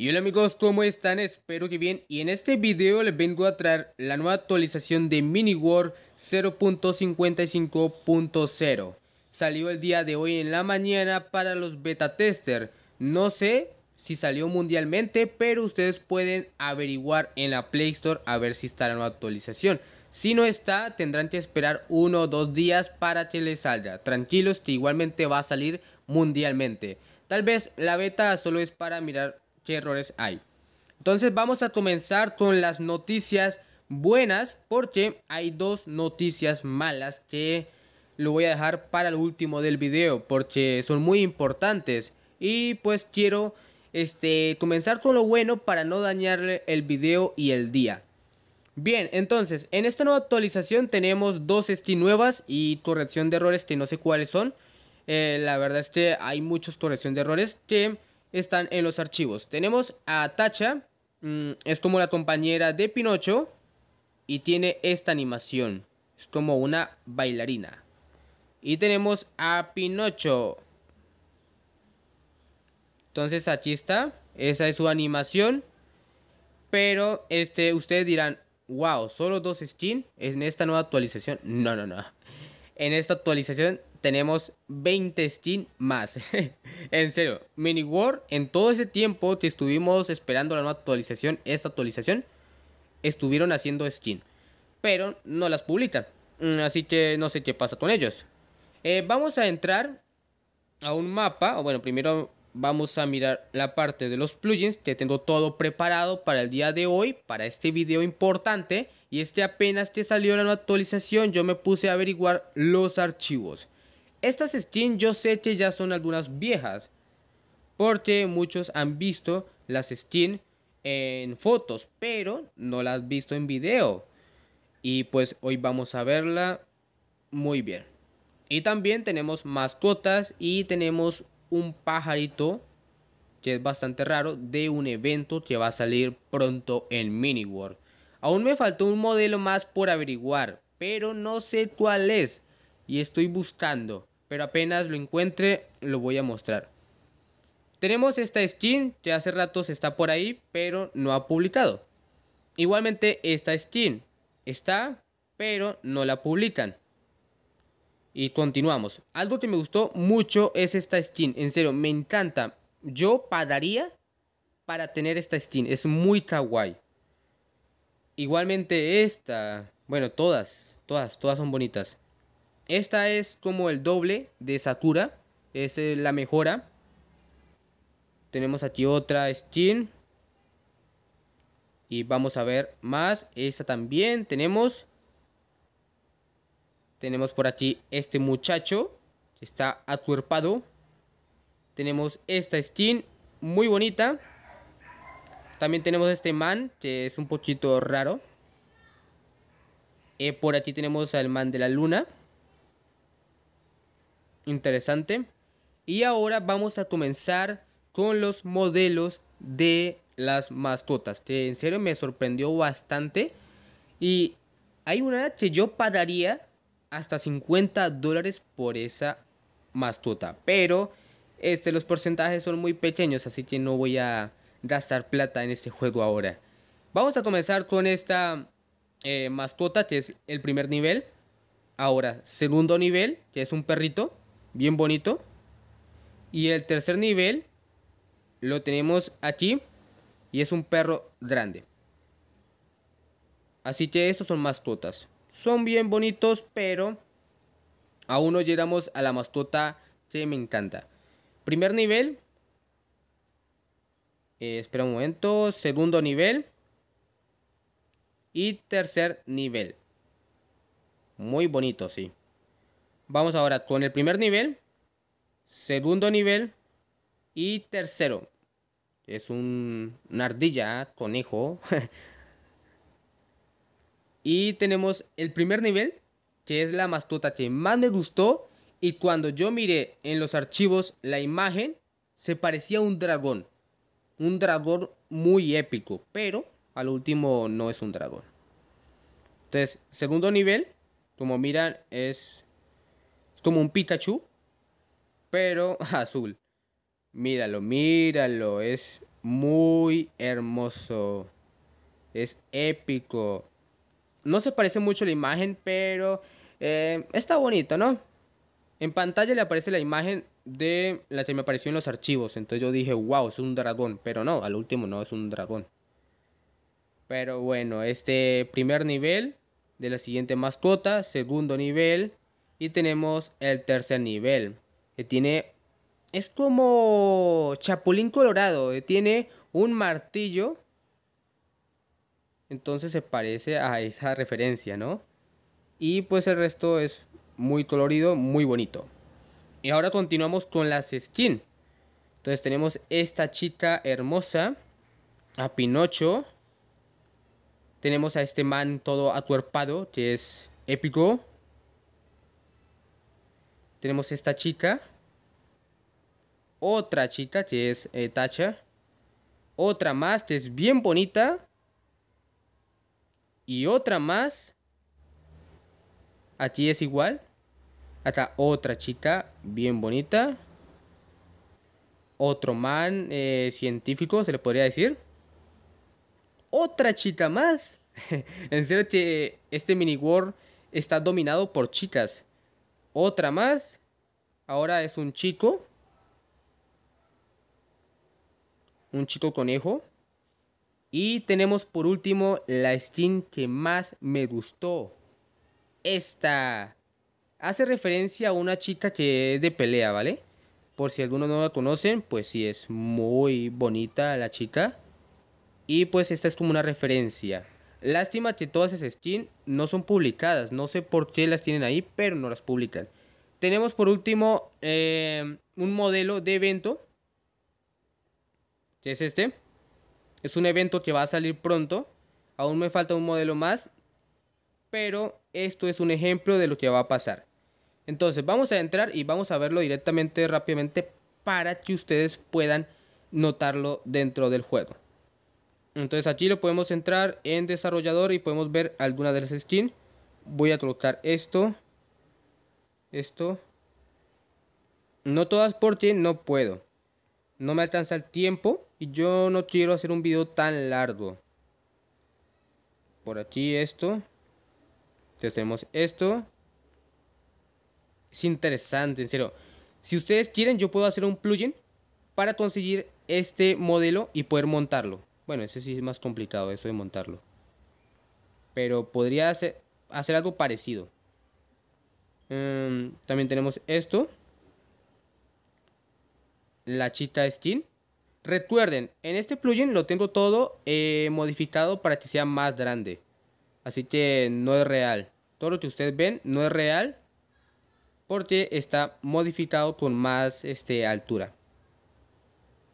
Y hola amigos, ¿cómo están? Espero que bien. Y en este video les vengo a traer la nueva actualización de Mini World 0.55.0. Salió el día de hoy en la mañana para los beta tester. No sé si salió mundialmente, pero ustedes pueden averiguar en la Play Store a ver si está la nueva actualización. Si no está, tendrán que esperar uno o dos días para que les salga. Tranquilos que igualmente va a salir mundialmente. Tal vez la beta solo es para mirar qué errores hay. Entonces vamos a comenzar con las noticias buenas porque hay dos noticias malas que lo voy a dejar para el último del video porque son muy importantes y pues quiero este comenzar con lo bueno para no dañarle el video y el día. Bien, entonces, en esta nueva actualización tenemos dos skins nuevas y corrección de errores que no sé cuáles son. Eh, la verdad es que hay muchos corrección de errores que están en los archivos. Tenemos a Tacha, mm, es como la compañera de Pinocho y tiene esta animación. Es como una bailarina. Y tenemos a Pinocho. Entonces aquí está. Esa es su animación. Pero este, ustedes dirán, wow, solo dos skins en esta nueva actualización. No, no, no. En esta actualización tenemos 20 skins más. en serio, Mini War, en todo ese tiempo que estuvimos esperando la nueva actualización, esta actualización, estuvieron haciendo skin. Pero no las publican. Mm, así que no sé qué pasa con ellos. Eh, vamos a entrar a un mapa. O bueno, primero vamos a mirar la parte de los plugins que tengo todo preparado para el día de hoy, para este video importante. Y es que apenas que salió la nueva actualización yo me puse a averiguar los archivos. Estas skins yo sé que ya son algunas viejas, porque muchos han visto las skins en fotos, pero no las han visto en video. Y pues hoy vamos a verla muy bien. Y también tenemos mascotas y tenemos un pajarito, que es bastante raro, de un evento que va a salir pronto en Mini World. Aún me faltó un modelo más por averiguar, pero no sé cuál es y estoy buscando, pero apenas lo encuentre lo voy a mostrar. Tenemos esta skin que hace ratos está por ahí, pero no ha publicado. Igualmente esta skin está, pero no la publican. Y continuamos. Algo que me gustó mucho es esta skin. En serio, me encanta. Yo pagaría para tener esta skin. Es muy kawaii. Igualmente esta. Bueno, todas. Todas, todas son bonitas. Esta es como el doble de Satura. Es eh, la mejora. Tenemos aquí otra skin. Y vamos a ver más. Esta también tenemos. Tenemos por aquí este muchacho. Que Está acuerpado. Tenemos esta skin. Muy bonita. También tenemos este man. Que es un poquito raro. Eh, por aquí tenemos al man de la luna. Interesante. Y ahora vamos a comenzar con los modelos de las mascotas. Que en serio me sorprendió bastante. Y hay una que yo pararía hasta 50 dólares por esa Mascota, Pero este, los porcentajes son muy pequeños, así que no voy a gastar plata en este juego ahora. Vamos a comenzar con esta eh, mascota, que es el primer nivel. Ahora, segundo nivel, que es un perrito, bien bonito. Y el tercer nivel lo tenemos aquí y es un perro grande. Así que estos son mascotas son bien bonitos, pero aún no llegamos a la mastota que me encanta. Primer nivel. Eh, espera un momento. Segundo nivel. Y tercer nivel. Muy bonito, sí. Vamos ahora con el primer nivel. Segundo nivel. Y tercero. Es un, una ardilla, conejo. Y tenemos el primer nivel, que es la mascota que más me gustó. Y cuando yo miré en los archivos la imagen, se parecía a un dragón. Un dragón muy épico, pero al último no es un dragón. Entonces, segundo nivel, como miran, es, es como un Pikachu, pero azul. Míralo, míralo, es muy hermoso. Es épico. No se parece mucho la imagen, pero eh, está bonito, ¿no? En pantalla le aparece la imagen de la que me apareció en los archivos. Entonces yo dije, wow, es un dragón. Pero no, al último no es un dragón. Pero bueno, este primer nivel de la siguiente mascota, segundo nivel y tenemos el tercer nivel. Que tiene, es como Chapulín Colorado, tiene un martillo entonces se parece a esa referencia, ¿no? Y pues el resto es muy colorido, muy bonito. Y ahora continuamos con las skins. Entonces tenemos esta chica hermosa, a Pinocho. Tenemos a este man todo atuerpado, que es épico. Tenemos esta chica. Otra chica que es eh, Tacha. Otra más que es bien bonita y otra más. Aquí es igual. Acá otra chica bien bonita. Otro man eh, científico, se le podría decir. Otra chica más. en serio que este mini war está dominado por chicas. Otra más. Ahora es un chico. Un chico conejo. Y tenemos por último la skin que más me gustó. Esta. Hace referencia a una chica que es de pelea, ¿vale? Por si algunos no la conocen, pues sí, es muy bonita la chica. Y pues esta es como una referencia. Lástima que todas esas skins no son publicadas. No sé por qué las tienen ahí, pero no las publican. Tenemos por último eh, un modelo de evento. Que es este. Es un evento que va a salir pronto. Aún me falta un modelo más. Pero esto es un ejemplo de lo que va a pasar. Entonces vamos a entrar y vamos a verlo directamente rápidamente para que ustedes puedan notarlo dentro del juego. Entonces aquí lo podemos entrar en desarrollador y podemos ver algunas de las skins. Voy a colocar esto. Esto. No todas porque no puedo. No me alcanza el tiempo. Y yo no quiero hacer un video tan largo. Por aquí esto. Entonces tenemos esto. Es interesante, en serio. Si ustedes quieren, yo puedo hacer un plugin para conseguir este modelo y poder montarlo. Bueno, ese sí es más complicado, eso de montarlo. Pero podría hacer, hacer algo parecido. Em, también tenemos esto. La chita skin. Recuerden, en este plugin lo tengo todo eh, modificado para que sea más grande. Así que no es real. Todo lo que ustedes ven no es real porque está modificado con más este, altura.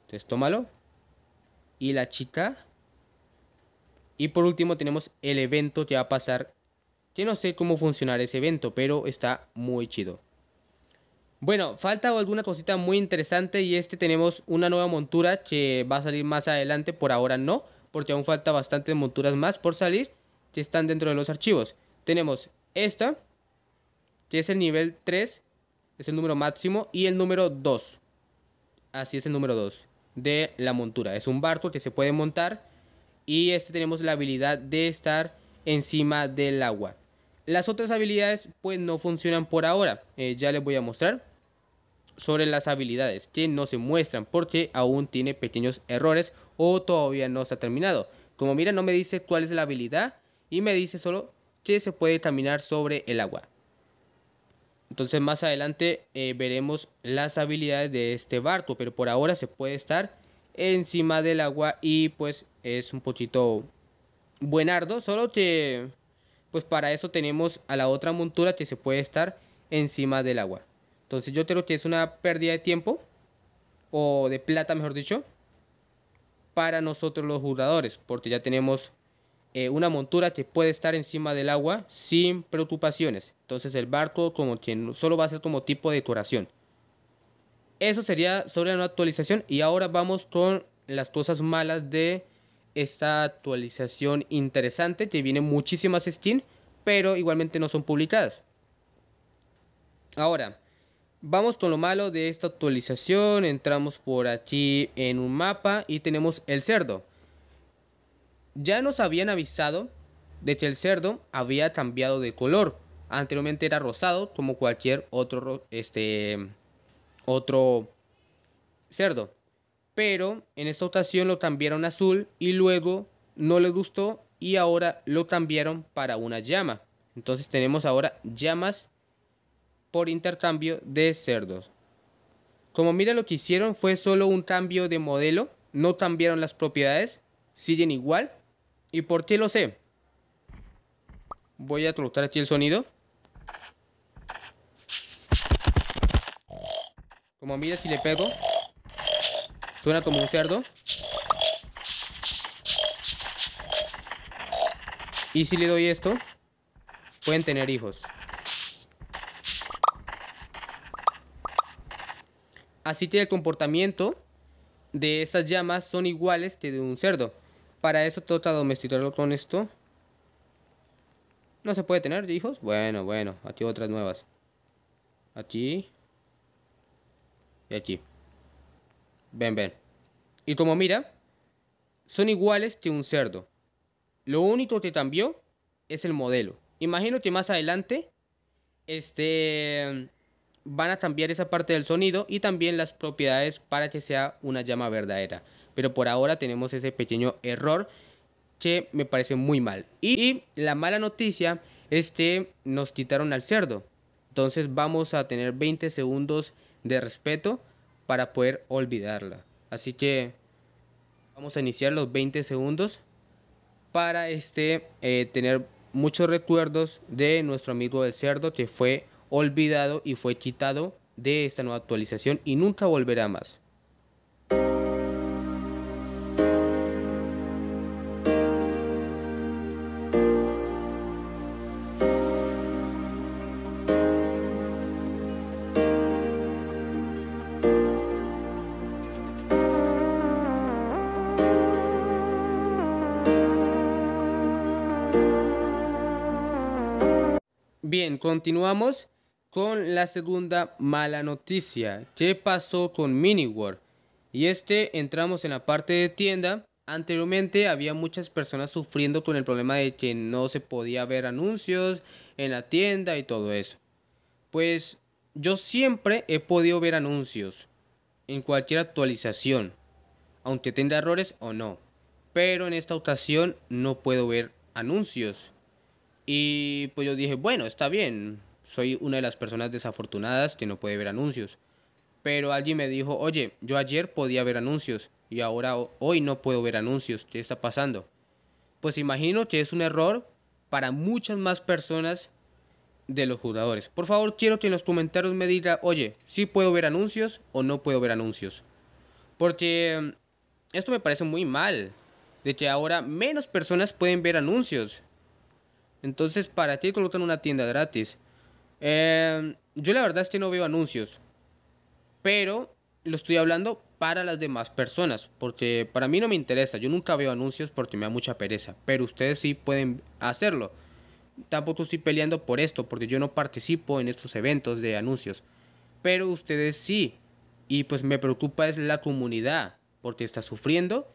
Entonces tómalo. Y la chica. Y por último tenemos el evento que va a pasar. Que no sé cómo funcionará ese evento, pero está muy chido. Bueno, falta alguna cosita muy interesante y este tenemos una nueva montura que va a salir más adelante, por ahora no, porque aún falta bastantes monturas más por salir que están dentro de los archivos. Tenemos esta, que es el nivel 3, es el número máximo, y el número 2. Así es el número 2 de la montura. Es un barco que se puede montar y este tenemos la habilidad de estar encima del agua. Las otras habilidades pues no funcionan por ahora, eh, ya les voy a mostrar sobre las habilidades que no se muestran porque aún tiene pequeños errores o todavía no está terminado. Como mira no me dice cuál es la habilidad y me dice solo que se puede caminar sobre el agua. Entonces más adelante eh, veremos las habilidades de este barco, pero por ahora se puede estar encima del agua y pues es un poquito buenardo, solo que pues para eso tenemos a la otra montura que se puede estar encima del agua. Entonces yo creo que es una pérdida de tiempo, o de plata mejor dicho, para nosotros los jugadores, porque ya tenemos eh, una montura que puede estar encima del agua sin preocupaciones. Entonces el barco como quien solo va a ser como tipo de decoración. Eso sería sobre la nueva actualización y ahora vamos con las cosas malas de esta actualización interesante. Que viene muchísimas skins, pero igualmente no son publicadas. Ahora, vamos con lo malo de esta actualización. Entramos por aquí en un mapa y tenemos el cerdo. Ya nos habían avisado de que el cerdo había cambiado de color. Anteriormente era rosado, como cualquier otro, este, otro cerdo pero en esta ocasión lo cambiaron a azul y luego no le gustó y ahora lo cambiaron para una llama. Entonces tenemos ahora llamas por intercambio de cerdos. Como mira lo que hicieron fue solo un cambio de modelo, no cambiaron las propiedades, siguen igual. ¿Y por qué lo sé? Voy a trotar aquí el sonido. Como mira si le pego, Suena como un cerdo. Y si le doy esto, pueden tener hijos. Así que el comportamiento de estas llamas son iguales que de un cerdo. Para eso toca domesticarlo con esto. No se puede tener hijos. Bueno, bueno. Aquí otras nuevas. Aquí. Y aquí. Ven, ven. Y como mira, son iguales que un cerdo. Lo único que cambió es el modelo. Imagino que más adelante este, van a cambiar esa parte del sonido y también las propiedades para que sea una llama verdadera. Pero por ahora tenemos ese pequeño error que me parece muy mal. Y la mala noticia es que nos quitaron al cerdo. Entonces vamos a tener 20 segundos de respeto para poder olvidarla. Así que vamos a iniciar los 20 segundos para este, eh, tener muchos recuerdos de nuestro amigo del cerdo que fue olvidado y fue quitado de esta nueva actualización y nunca volverá más. Bien, continuamos con la segunda mala noticia. ¿Qué pasó con Mini Y este entramos en la parte de tienda. Anteriormente había muchas personas sufriendo con el problema de que no se podía ver anuncios en la tienda y todo eso. Pues yo siempre he podido ver anuncios en cualquier actualización, aunque tenga errores o no. Pero en esta ocasión no puedo ver anuncios. Y pues yo dije, bueno, está bien, soy una de las personas desafortunadas que no puede ver anuncios. Pero alguien me dijo, oye, yo ayer podía ver anuncios y ahora hoy no puedo ver anuncios, ¿qué está pasando? Pues imagino que es un error para muchas más personas de los jugadores. Por favor, quiero que en los comentarios me diga, oye, ¿sí puedo ver anuncios o no puedo ver anuncios? Porque mm, esto me parece muy mal, de que ahora menos personas pueden ver anuncios. Entonces, para qué colocan una tienda gratis. Em, yo la verdad es que no veo anuncios, pero lo estoy hablando para las demás personas, porque para mí no me interesa. Yo nunca veo anuncios porque me da mucha pereza, pero ustedes sí pueden hacerlo. Tampoco estoy peleando por esto, porque yo no participo en estos eventos de anuncios, pero ustedes sí. Y pues me preocupa es la comunidad, porque está sufriendo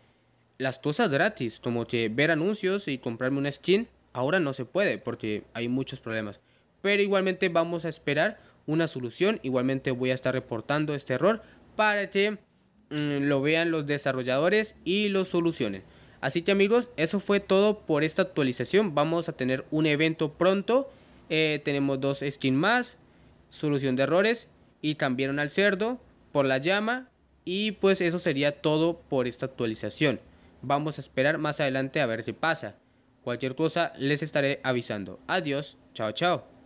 las cosas gratis, como que ver anuncios y comprarme una skin Ahora no se puede porque hay muchos problemas. Pero igualmente vamos a esperar una solución. Igualmente voy a estar reportando este error para que mm, lo vean los desarrolladores y lo solucionen. Así que amigos, eso fue todo por esta actualización. Vamos a tener un evento pronto. Eh, tenemos dos skins más. Solución de errores. Y cambiaron al cerdo por la llama. Y pues eso sería todo por esta actualización. Vamos a esperar más adelante a ver qué pasa. Cualquier cosa les estaré avisando. Adiós, chao, chao.